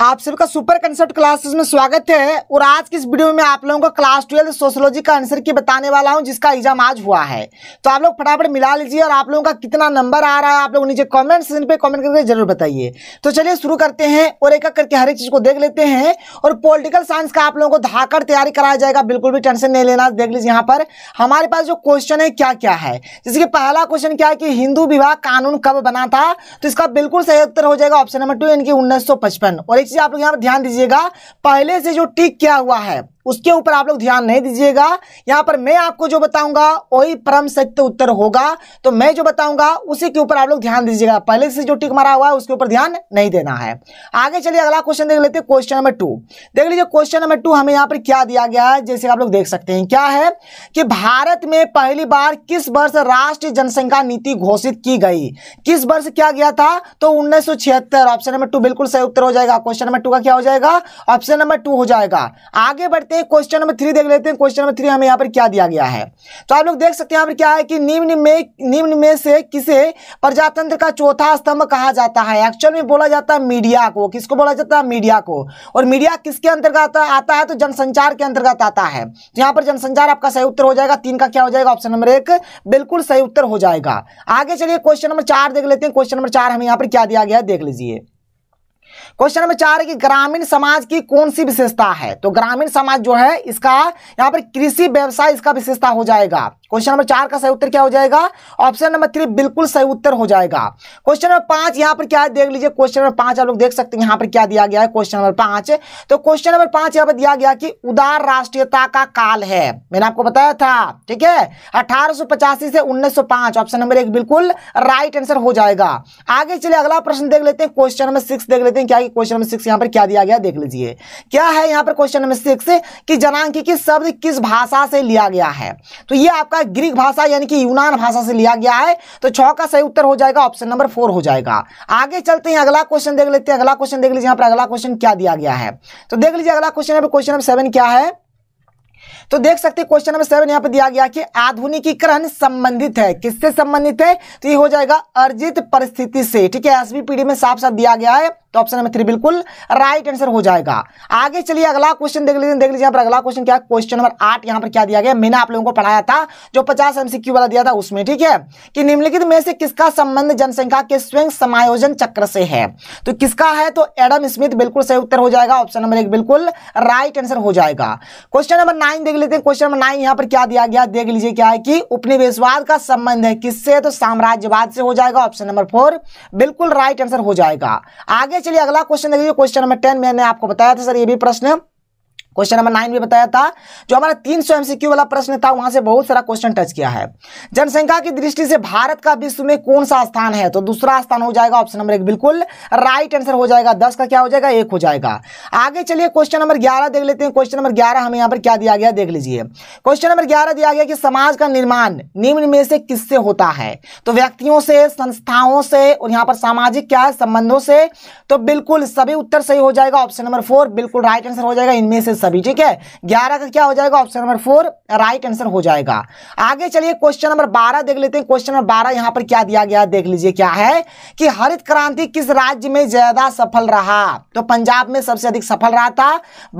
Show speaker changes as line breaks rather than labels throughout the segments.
आप सभी का सुपर कंसेप्ट क्लासेस में स्वागत है और आज की इस वीडियो में आप लोगों को क्लास ट्वेल्थ सोशोलॉजी का आंसर की बताने वाला हूं जिसका एग्जाम आज हुआ है तो आप लोग फटाफट मिला लीजिए और आप लोगों का कितना नंबर आ रहा है आप लोग नीचे कमेंट सेक्शन पे कमेंट करके जरूर बताइए तो चलिए शुरू करते हैं और एक एक करके हर एक चीज को देख लेते हैं और पोलिटिकल साइंस का आप लोगों को धाकर तैयारी कराया जाएगा बिल्कुल भी टेंशन नहीं लेना देख लीजिए यहाँ पर हमारे पास जो क्वेश्चन है क्या क्या है जैसे कि पहला क्वेश्चन क्या है कि हिंदू विवाह कानून कब बना था तो इसका बिल्कुल सही उत्तर हो जाएगा ऑप्शन नंबर टू इनकी उन्नीस और चीज़ आप लोग यहाँ पर ध्यान दीजिएगा पहले से जो टिक किया हुआ है उसके ऊपर आप लोग ध्यान नहीं दीजिएगा यहां पर मैं आपको जो बताऊंगा वही परम सत्य उत्तर होगा तो मैं जो बताऊंगा उसी के ऊपर आप लोग ध्यान दीजिएगा पहले से जो टिक मारा हुआ है उसके ऊपर ध्यान नहीं देना है आगे चलिए अगला क्वेश्चन देख लेते हैं क्वेश्चन नंबर टू देख लीजिए क्वेश्चन नंबर टू हमें यहाँ पर क्या दिया गया है जैसे आप लोग देख सकते हैं क्या है कि भारत में पहली बार किस वर्ष राष्ट्रीय जनसंख्या नीति घोषित की गई किस वर्ष क्या गया था तो उन्नीस ऑप्शन नंबर टू बिल्कुल सही उत्तर हो जाएगा क्वेश्चन नंबर टू का क्या हो जाएगा ऑप्शन नंबर टू हो जाएगा आगे बढ़ते चलिए क्वेश्चन नंबर थ्री देख लेते हैं क्वेश्चन नंबर थ्री हमें यहाँ पर क्या दिया गया है तो आप लोग देख सकते हैं यहाँ पर क्या है कि निम्न में निम्न में से किसे प्रजातंत्र का चौथा स्तंभ कहा जाता है एक्चुअल में बोला जाता है मीडिया को किसको बोला जाता है मीडिया को और मीडिया किसके अंतर्गत आता है तो जनसंचार के अंतर्गत आता है तो यहाँ पर जनसंचार आपका सही उत्तर हो जाएगा तीन का क्या हो जाएगा ऑप्शन नंबर एक बिल्कुल सही उत्तर हो जाएगा आगे चलिए क्वेश्चन नंबर चार देख लेते हैं क्वेश्चन नंबर चार हमें यहाँ पर क्या दिया गया है देख लीजिए क्वेश्चन नंबर चार है कि ग्रामीण समाज की कौन सी विशेषता है तो ग्रामीण समाज जो है इसका यहाँ पर कृषि व्यवसाय इसका विशेषता हो जाएगा क्वेश्चन नंबर चार का सही उत्तर क्या हो जाएगा ऑप्शन नंबर थ्री बिल्कुल सही उत्तर हो जाएगा क्वेश्चन नंबर पांच यहाँ पर क्या है देख लीजिए क्वेश्चन नंबर पांच आप लोग देख सकते हैं यहाँ पर क्या दिया गया है क्वेश्चन नंबर पांच तो क्वेश्चन नंबर पांच यहाँ पर दिया गया कि उदार राष्ट्रीयता का काल है मैंने आपको बताया था ठीक है अठारह से उन्नीस ऑप्शन नंबर एक बिल्कुल राइट आंसर हो जाएगा आगे चले अगला प्रश्न देख लेते हैं क्वेश्चन नंबर सिक्स देख लेते हैं क्या क्वेश्चन नंबर सिक्स यहाँ पर क्या दिया गया देख लीजिए क्या है यहाँ पर क्वेश्चन नंबर सिक्स की जनांकी शब्द किस भाषा से लिया गया है तो ये आपका आपका ग्रीक भाषा यानी कि यूनान भाषा से लिया गया है तो छ का सही उत्तर हो जाएगा ऑप्शन नंबर फोर हो जाएगा आगे चलते हैं अगला क्वेश्चन देख लेते हैं अगला क्वेश्चन देख लीजिए यहाँ पर अगला क्वेश्चन क्या दिया गया है तो देख लीजिए अगला क्वेश्चन क्वेश्चन नंबर सेवन क्या है तो देख सकते हैं क्वेश्चन नंबर सेवन यहाँ पर दिया गया कि आधुनिकीकरण संबंधित है किससे संबंधित है तो ये हो जाएगा अर्जित परिस्थिति से ठीक है एसबीपीडी में साफ साफ दिया गया है तो ऑप्शन नंबर थ्री बिल्कुल राइट आंसर हो जाएगा आगे चलिए अगला क्वेश्चन देख लीजिए देख लीजिए पर अगला क्वेश्चन क्या क्वेश्चन नंबर आठ यहाँ पर क्या दिया गया मैंने आप लोगों को पढ़ाया था जो पचास एमसीक्यू वाला दिया था उसमें ठीक है कि निम्नलिखित में से किसका संबंध जनसंख्या के स्वयं समायोजन चक्र से है तो किसका है तो एडम स्मिथ बिल्कुल सही उत्तर हो जाएगा ऑप्शन नंबर एक बिल्कुल राइट आंसर हो जाएगा क्वेश्चन नंबर नाइन देख लेते हैं क्वेश्चन नंबर नाइन यहाँ पर क्या दिया गया देख लीजिए क्या है कि उपनिवेशवाद का संबंध है किससे तो साम्राज्यवाद से हो जाएगा ऑप्शन नंबर फोर बिल्कुल राइट आंसर हो जाएगा आगे चलिए अगला क्वेश्चन देखिए क्वेश्चन नंबर टेन मैंने आपको बताया था सर ये भी प्रश्न क्वेश्चन नंबर नाइन भी बताया था जो हमारा तीन सौ एमसीक्यू वाला प्रश्न था वहां से बहुत सारा क्वेश्चन टच किया है जनसंख्या की दृष्टि से भारत का विश्व में कौन सा स्थान है तो दूसरा स्थान हो जाएगा ऑप्शन नंबर एक बिल्कुल राइट आंसर हो जाएगा दस का क्या हो जाएगा एक हो जाएगा आगे चलिए क्वेश्चन नंबर ग्यारह देख लेते हैं क्वेश्चन नंबर ग्यारह हमें यहाँ पर क्या दिया गया देख लीजिए क्वेश्चन नंबर ग्यारह दिया गया कि समाज का निर्माण निम्न में से किससे होता है तो व्यक्तियों से संस्थाओं से और यहाँ पर सामाजिक क्या है संबंधों से तो बिल्कुल सभी उत्तर सही हो जाएगा ऑप्शन नंबर फोर बिल्कुल राइट आंसर हो जाएगा इनमें से सभी ठीक है ग्यारह का क्या हो जाएगा option number four right answer हो जाएगा आगे चलिए क्वेश्चन नंबर बारह देख लेते हैं क्वेश्चन नंबर बारह यहां पर क्या दिया गया देख लीजिए क्या है कि हरित क्रांति किस राज्य में ज्यादा सफल रहा तो पंजाब में सबसे अधिक सफल रहा था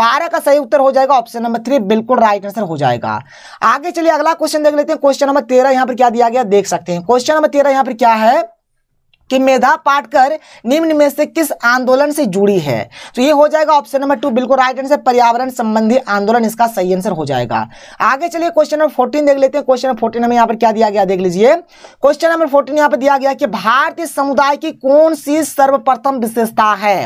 बारह का सही उत्तर हो जाएगा ऑप्शन नंबर थ्री बिल्कुल राइट आंसर हो जाएगा आगे चलिए अगला क्वेश्चन देख लेते हैं क्वेश्चन नंबर तेरह यहां पर क्या दिया गया देख सकते हैं क्वेश्चन नंबर तेरह यहां पर क्या है कि मेधा पाटकर निम्न में से किस आंदोलन से जुड़ी है तो ये हो जाएगा ऑप्शन नंबर टू बिल्कुल राइट आंसर पर्यावरण संबंधी आंदोलन इसका सही आंसर हो जाएगा आगे चलिए क्वेश्चन नंबर फोर्टीन देख लेते हैं क्वेश्चन नंबर फोर्टीन हमें यहाँ पर क्या दिया गया देख लीजिए क्वेश्चन नंबर फोर्टीन यहाँ पर दिया गया कि भारतीय समुदाय की कौन सी सर्वप्रथम विशेषता है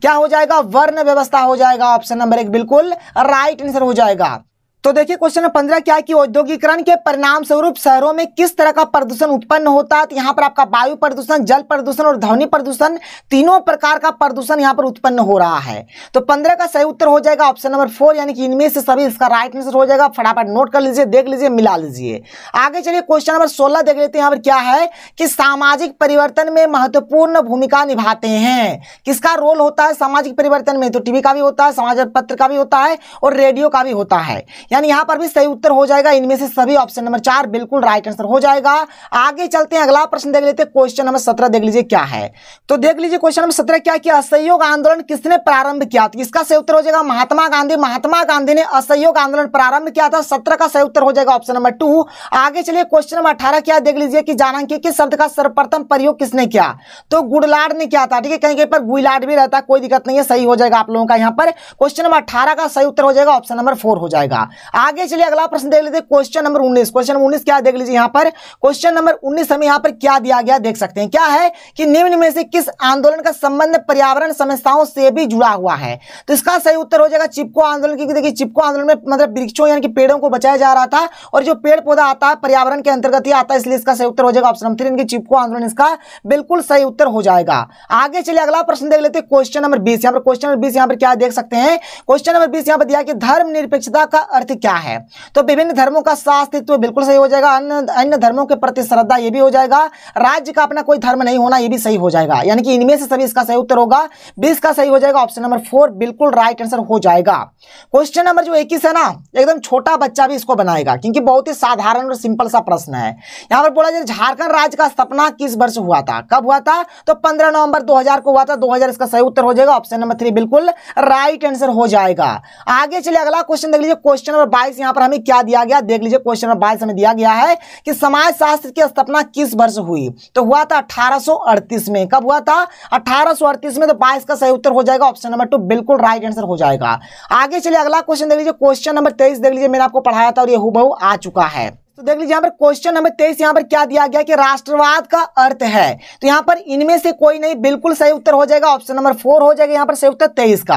क्या हो जाएगा वर्ण व्यवस्था हो जाएगा ऑप्शन नंबर एक बिल्कुल राइट आंसर हो जाएगा तो देखिए क्वेश्चन नंबर पंद्रह क्या है कि औद्योगिकरण के परिणाम स्वरूप शहरों में किस तरह का प्रदूषण उत्पन्न होता है तो यहाँ पर आपका वायु प्रदूषण जल प्रदूषण और ध्वनि प्रदूषण तीनों प्रकार का प्रदूषण यहाँ पर उत्पन्न हो रहा है तो पंद्रह का सही उत्तर हो जाएगा ऑप्शन नंबर फोर यानी कि इनमें से सभी इसका राइट आंसर हो जाएगा फटाफट नोट कर लीजिए देख लीजिए मिला लीजिए आगे चलिए क्वेश्चन नंबर सोलह देख लेते हैं यहाँ पर क्या है कि सामाजिक परिवर्तन में महत्वपूर्ण भूमिका निभाते हैं किसका रोल होता है सामाजिक परिवर्तन में तो टीवी का भी होता है समाचार पत्र का भी होता है और रेडियो का भी होता है यानी यहां पर भी सही उत्तर हो जाएगा इनमें से सभी ऑप्शन नंबर चार बिल्कुल राइट आंसर हो जाएगा आगे चलते हैं अगला प्रश्न देख लेते हैं क्वेश्चन नंबर सत्रह देख लीजिए क्या है तो देख लीजिए क्वेश्चन नंबर सत्रह क्या किया असहयोग आंदोलन किसने प्रारंभ किया था इसका सही उत्तर हो जाएगा महात्मा गांधी महात्मा गांधी ने असहयोग आंदोलन प्रारंभ किया था सत्रह का सही उत्तर हो जाएगा ऑप्शन नंबर टू आगे चलिए क्वेश्चन नंबर अठारह क्या देख लीजिए कि जानांकी के शब्द का सर्वप्रथम प्रयोग किसने किया तो गुड़लाड ने किया था ठीक है कहीं कहीं पर गुईलाड भी रहता कोई दिक्कत नहीं है सही हो जाएगा आप लोगों का यहाँ पर क्वेश्चन नंबर अठारह का सही उत्तर हो जाएगा ऑप्शन नंबर फोर हो जाएगा आगे चलिए अगला प्रश्न देख लेते क्वेश्चन नंबर उन्नीस क्वेश्चन नंबर उन्नीस क्या देख लीजिए यहां पर क्वेश्चन नंबर उन्नीस हमें यहां पर क्या दिया गया देख सकते हैं क्या है कि निम्न में से किस आंदोलन का संबंध पर्यावरण समस्याओं से भी जुड़ा हुआ है तो इसका सही उत्तर हो जाएगा चिपको आंदोलन क्योंकि देखिए चिपको आंदोलन में मतलब वृक्षों यानी कि पेड़ों को बचाया जा रहा था और जो पेड़ पौधा आता है पर्यावरण के अंतर्गत ही आता है इसलिए इसका सही उत्तर हो जाएगा ऑप्शन नंबर थ्री चिपको आंदोलन इसका बिल्कुल सही उत्तर हो जाएगा आगे चलिए अगला प्रश्न देख लेते हैं क्वेश्चन नंबर बीस यहाँ पर क्वेश्चन नंबर बीस यहाँ पर क्या देख सकते हैं क्वेश्चन नंबर बीस यहाँ पर दिया कि धर्म निरपेक्षता का अर्थ अस्तित्व क्या है तो विभिन्न धर्मों का अस्तित्व बिल्कुल सही हो जाएगा अन्य अन्य धर्मों के प्रति श्रद्धा यह भी हो जाएगा राज्य का अपना कोई धर्म नहीं होना यह भी सही हो जाएगा यानी कि इनमें से सभी इसका सही उत्तर होगा बीस का सही हो जाएगा ऑप्शन नंबर फोर बिल्कुल राइट आंसर हो जाएगा क्वेश्चन नंबर जो इक्कीस है ना एकदम छोटा बच्चा भी इसको बनाएगा क्योंकि बहुत ही साधारण और सिंपल सा प्रश्न है यहां पर बोला जाए झारखंड राज्य का स्थापना किस वर्ष हुआ था कब हुआ था तो पंद्रह नवंबर दो को हुआ था दो इसका सही उत्तर हो जाएगा ऑप्शन नंबर थ्री बिल्कुल राइट आंसर हो जाएगा आगे चलिए अगला क्वेश्चन देख लीजिए क्वेश्चन नंबर बाईस यहाँ पर हमें क्या दिया गया देख लीजिए क्वेश्चन नंबर बाईस हमें दिया गया है कि समाज शास्त्र की स्थापना किस वर्ष हुई तो हुआ था अठारह में कब हुआ था अठारह में तो बाईस का सही उत्तर हो जाएगा ऑप्शन नंबर टू बिल्कुल राइट आंसर हो जाएगा आगे चलिए अगला क्वेश्चन देख लीजिए क्वेश्चन नंबर तेईस देख लीजिए मैंने आपको पढ़ाया था और ये हु आ चुका है तो देख लीजिए यहाँ पर क्वेश्चन नंबर तेईस यहाँ पर क्या दिया गया कि राष्ट्रवाद का अर्थ है तो यहाँ पर इनमें से कोई नहीं बिल्कुल सही उत्तर हो जाएगा ऑप्शन नंबर फोर हो जाएगा यहाँ पर सही उत्तर तेईस का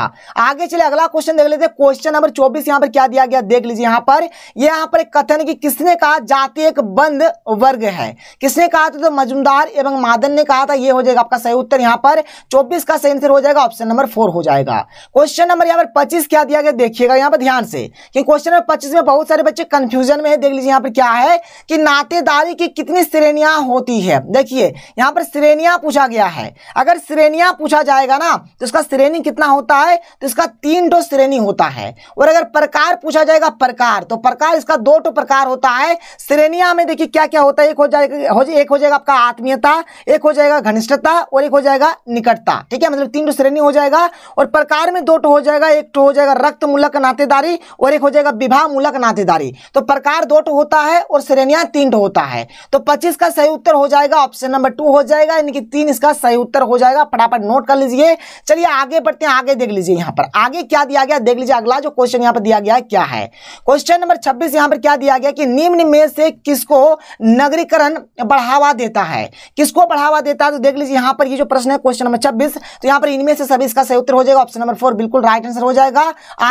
आगे चले अगला क्वेश्चन देख लेते हैं क्वेश्चन नंबर चौबीस यहाँ पर क्या दिया गया देख लीजिए यहाँ पर यह यहाँ पर कथन की किसने कहा जाति एक बंद वर्ग है किसने कहा था तो मजुमदार एवं मादन ने कहा था यह हो जाएगा आपका सही उत्तर यहाँ पर चौबीस का सही आंसर हो जाएगा ऑप्शन नंबर फोर हो जाएगा क्वेश्चन नंबर यहाँ पर पच्चीस क्या दिया गया देखिएगा यहाँ पर ध्यान से क्योंकि क्वेश्चन नंबर पच्चीस में बहुत सारे बच्चे कंफ्यूजन में है देख लीजिए यहाँ पर क्या क्या है कि नातेदारी की कितनी श्रेणियां होती है देखिए यहां पर श्रेणियां पूछा गया है अगर श्रेणियां पूछा जाएगा ना तो इसका श्रेणी कितना होता है तो इसका तीन टो श्रेणी होता है और अगर प्रकार पूछा जाएगा प्रकार तो प्रकार इसका दो टो प्रकार होता है श्रेणिया में देखिए क्या क्या होता है एक हो जाएगा एक हो जाएगा आपका आत्मीयता एक हो जाएगा घनिष्ठता और एक हो जाएगा निकटता ठीक है मतलब तीन टो श्रेणी हो जाएगा और प्रकार में दो टो हो जाएगा एक टो हो जाएगा रक्त मूलक नातेदारी और एक हो जाएगा विवाह मूलक नातेदारी तो प्रकार दो टो होता है है और श्रेणियां तीन होता है तो 25 का सही उत्तर हो जाएगा ऑप्शन नंबर टू हो जाएगा यानी कि तीन इसका सही उत्तर हो जाएगा फटाफट नोट कर लीजिए चलिए आगे बढ़ते हैं आगे देख लीजिए यहाँ पर आगे क्या दिया गया देख लीजिए अगला जो क्वेश्चन यहाँ पर दिया गया है क्या है क्वेश्चन नंबर छब्बीस यहाँ पर क्या दिया गया कि निम्न में से किसको नगरीकरण बढ़ावा देता है किसको बढ़ावा देता है तो देख लीजिए यहाँ पर ये जो प्रश्न है क्वेश्चन नंबर छब्बीस तो यहाँ पर इनमें से सभी इसका सही उत्तर हो जाएगा ऑप्शन नंबर फोर बिल्कुल राइट आंसर हो जाएगा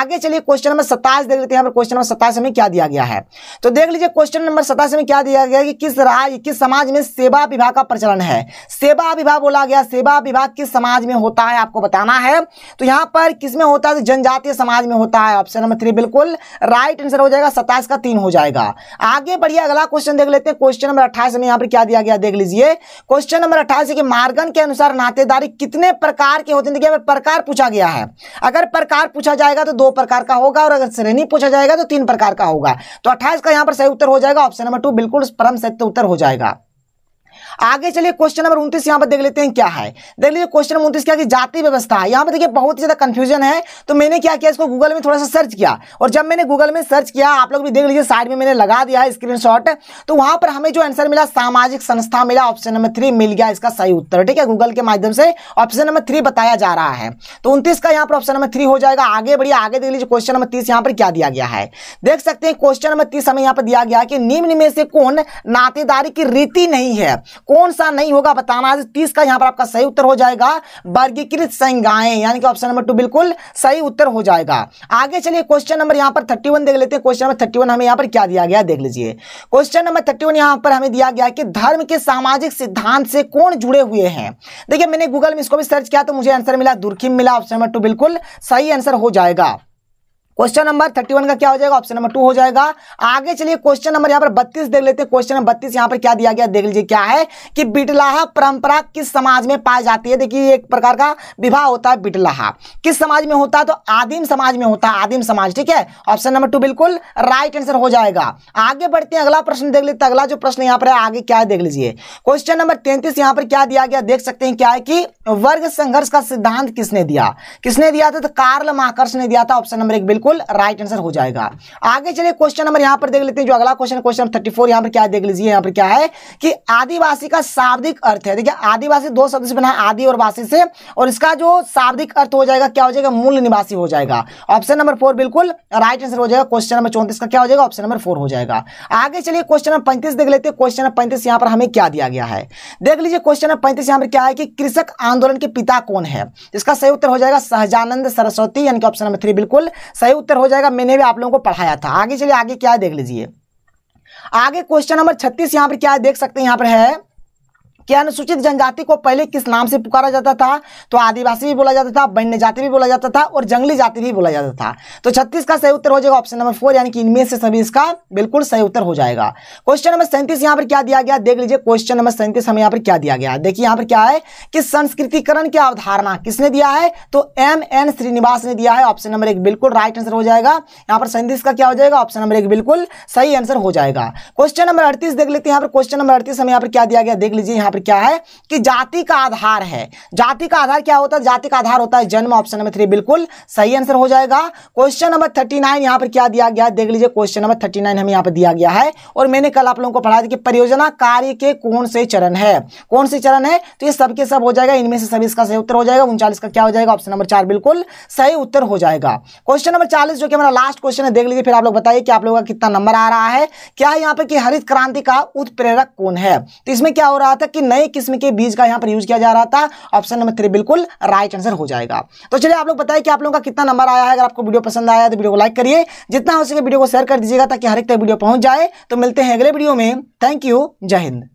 आगे चलिए क्वेश्चन नंबर सत्ताईस देख लेते हैं क्वेश्चन नंबर सत्ताईस में क्या दिया गया है तो देख लीजिए क्वेश्चन क्वेश्चन नंबर सतासी में क्या दिया गया कि किस राज्य किस समाज में सेवा विभाग का प्रचलन है सेवा विभाग बोला गया सेवा विभाग किस समाज में होता है आपको बताना है तो यहाँ पर किसमें होता है तो जनजातीय समाज में होता है ऑप्शन नंबर थ्री बिल्कुल राइट आंसर हो जाएगा सताइस का तीन हो जाएगा आगे बढ़िया अगला क्वेश्चन देख लेते हैं क्वेश्चन नंबर अट्ठाईस में यहाँ पर क्या दिया गया देख लीजिए क्वेश्चन नंबर अट्ठाईस के मार्गन के अनुसार नातेदारी कितने प्रकार के होते हैं देखिए प्रकार पूछा गया है अगर प्रकार पूछा जाएगा तो दो प्रकार का होगा और अगर श्रेणी पूछा जाएगा तो तीन प्रकार का होगा तो अट्ठाईस का यहाँ पर सही उत्तर हो जाएगा ऑप्शन नंबर टू बिल्कुल परम सत्य उत्तर हो जाएगा आगे चलिए क्वेश्चन नंबर उन्तीस यहाँ पर देख लेते हैं क्या है देख लीजिए क्वेश्चन नंबर उन्तीस क्या कि जाति व्यवस्था यहाँ पर देखिए बहुत ही ज़्यादा कंफ्यूजन है तो मैंने क्या किया इसको गूगल में थोड़ा सा सर्च किया और जब मैंने गूगल में सर्च किया आप लोग भी देख लीजिए साइड में मैंने लगा दिया स्क्रीन तो वहां पर हमें जो आंसर मिला सामाजिक संस्था मिला ऑप्शन नंबर थ्री मिल गया इसका सही उत्तर ठीक है गूगल के माध्यम से ऑप्शन नंबर थ्री बताया जा रहा है तो उन्तीस का यहाँ पर ऑप्शन नंबर थ्री हो जाएगा आगे बढ़िया आगे देख लीजिए क्वेश्चन नंबर तीस यहाँ पर क्या दिया गया है देख सकते हैं क्वेश्चन नंबर तीस हमें यहाँ पर दिया गया कि निम्न में से कौन नातेदारी की रीति नहीं है कौन सा नहीं होगा बताना तीस का यहाँ पर आपका सही उत्तर हो जाएगा वर्गीकृत संज्ञाएं यानी कि ऑप्शन नंबर टू बिल्कुल सही उत्तर हो जाएगा आगे चलिए क्वेश्चन नंबर यहाँ पर थर्टी देख लेते हैं क्वेश्चन नंबर थर्टी हमें यहाँ पर क्या दिया गया देख लीजिए क्वेश्चन नंबर थर्टी वन पर हमें दिया गया कि धर्म के सामाजिक सिद्धांत से कौन जुड़े हुए हैं देखिए मैंने गूगल में इसको भी सर्च किया तो मुझे आंसर मिला दुर्खिम मिला ऑप्शन नंबर टू बिल्कुल सही आंसर हो जाएगा क्वेश्चन नंबर थर्टी वन का क्या हो जाएगा ऑप्शन नंबर टू हो जाएगा आगे चलिए क्वेश्चन नंबर यहाँ पर बत्तीस देख लेते हैं क्वेश्चन नंबर बत्तीस यहाँ पर क्या दिया गया देख लीजिए क्या है कि बिटलाहा परंपरा किस समाज में पाई जाती है देखिए एक प्रकार का विवाह होता है बिटलाहा किस समाज में होता है तो आदिम समाज में होता है आदिम समाज ठीक है ऑप्शन नंबर टू बिल्कुल राइट आंसर हो जाएगा आगे बढ़ते हैं अगला प्रश्न देख लेते अगला जो प्रश्न यहाँ पर है आगे क्या है देख लीजिए क्वेश्चन नंबर तैंतीस यहाँ पर क्या दिया गया देख सकते हैं क्या है कि वर्ग संघर्ष का सिद्धांत किसने दिया किसने दिया था तो कार्ल माकर्स ने दिया था ऑप्शन नंबर एक बिल्कुल बिल्कुल राइट आंसर हो जाएगा आगे चले क्वेश्चन नंबर यहां पर देख लेते हैं जो अगला क्वेश्चन क्वेश्चन थर्टी फोर यहां पर क्या देख लीजिए यहां पर क्या है कि आदिवासी का शाब्दिक अर्थ है देखिए आदिवासी दो शब्द से बना है आदि और वासी से और इसका जो शाब्दिक अर्थ हो जाएगा क्या हो जाएगा मूल निवासी हो जाएगा ऑप्शन नंबर फोर बिल्कुल राइट आंसर हो जाएगा क्वेश्चन नंबर चौंतीस का क्या हो जाएगा ऑप्शन नंबर फोर हो जाएगा आगे चलिए क्वेश्चन नंबर पैंतीस देख लेते हैं क्वेश्चन नंबर पैंतीस यहां पर हमें क्या दिया गया है देख लीजिए क्वेश्चन नंबर पैंतीस यहां पर क्या है कि कृषक आंदोलन के पिता कौन है इसका सही उत्तर हो जाएगा सहजानंद सरस्वती यानी कि ऑप्शन नंबर थ्री बिल्कुल सही सही उत्तर हो जाएगा मैंने भी आप लोगों को पढ़ाया था आगे चलिए आगे क्या देख लीजिए आगे क्वेश्चन नंबर छत्तीस यहां पर क्या देख सकते हैं यहां पर है कि अनुसूचित जनजाति को पहले किस नाम से पुकारा जाता था तो आदिवासी भी बोला जाता था वन्य जाति भी बोला जाता था और जंगली जाति भी बोला जाता था तो छत्तीस का सही उत्तर हो जाएगा ऑप्शन नंबर फोर यानी कि इनमें से सभी इसका बिल्कुल सही उत्तर हो जाएगा क्वेश्चन नंबर सैंतीस यहाँ पर क्या दिया गया देख लीजिए क्वेश्चन नंबर सैंतीस हमें यहाँ पर क्या दिया गया देखिए यहाँ पर क्या है कि संस्कृतिकरण की अवधारणा किसने दिया है तो एम एन श्रीनिवास ने दिया है ऑप्शन नंबर एक बिल्कुल राइट आंसर हो जाएगा यहाँ पर सैंतीस का क्या हो जाएगा ऑप्शन नंबर एक बिल्कुल सही आंसर हो जाएगा क्वेश्चन नंबर अड़तीस देख लेते हैं यहाँ पर क्वेश्चन नंबर अड़तीस हमें यहाँ पर क्या दिया गया देख लीजिए यहाँ पर क्या है कि जाति का आधार है जाति का आधार क्या होता है जाति का आधार होता है जन्म ऑप्शन नंबर थ्री बिल्कुल सही आंसर हो जाएगा क्वेश्चन नंबर थर्टी नाइन यहां पर क्या दिया गया देख लीजिए क्वेश्चन नंबर थर्टी नाइन हमें यहां पर दिया गया है और मैंने कल आप लोगों को पढ़ाया कि परियोजना कार्य के कौन से चरण है कौन से चरण है तो ये सबके सब हो जाएगा इनमें से सभी इसका सही उत्तर हो जाएगा उनचालीस का क्या हो जाएगा ऑप्शन नंबर चार बिल्कुल सही उत्तर हो जाएगा क्वेश्चन नंबर चालीस जो कि हमारा लास्ट क्वेश्चन है देख लीजिए फिर आप लोग बताइए कि आप लोगों का कितना नंबर आ रहा है क्या यहाँ पर कि हरित क्रांति का उत्प्रेरक कौन है तो इसमें क्या हो रहा था कि नए किस्म के बीज का यहां पर यूज किया जा रहा था ऑप्शन नंबर थ्री बिल्कुल राइट आंसर हो जाएगा तो चलिए आप लोग बताइए कि आप लोगों का कितना नंबर आया है अगर आपको वीडियो पसंद आया तो वीडियो को लाइक करिए जितना हो सके वीडियो को शेयर कर दीजिएगा ताकि हर एक तरह वीडियो पहुंच जाए तो मिलते हैं अगले वीडियो में थैंक यू जय हिंद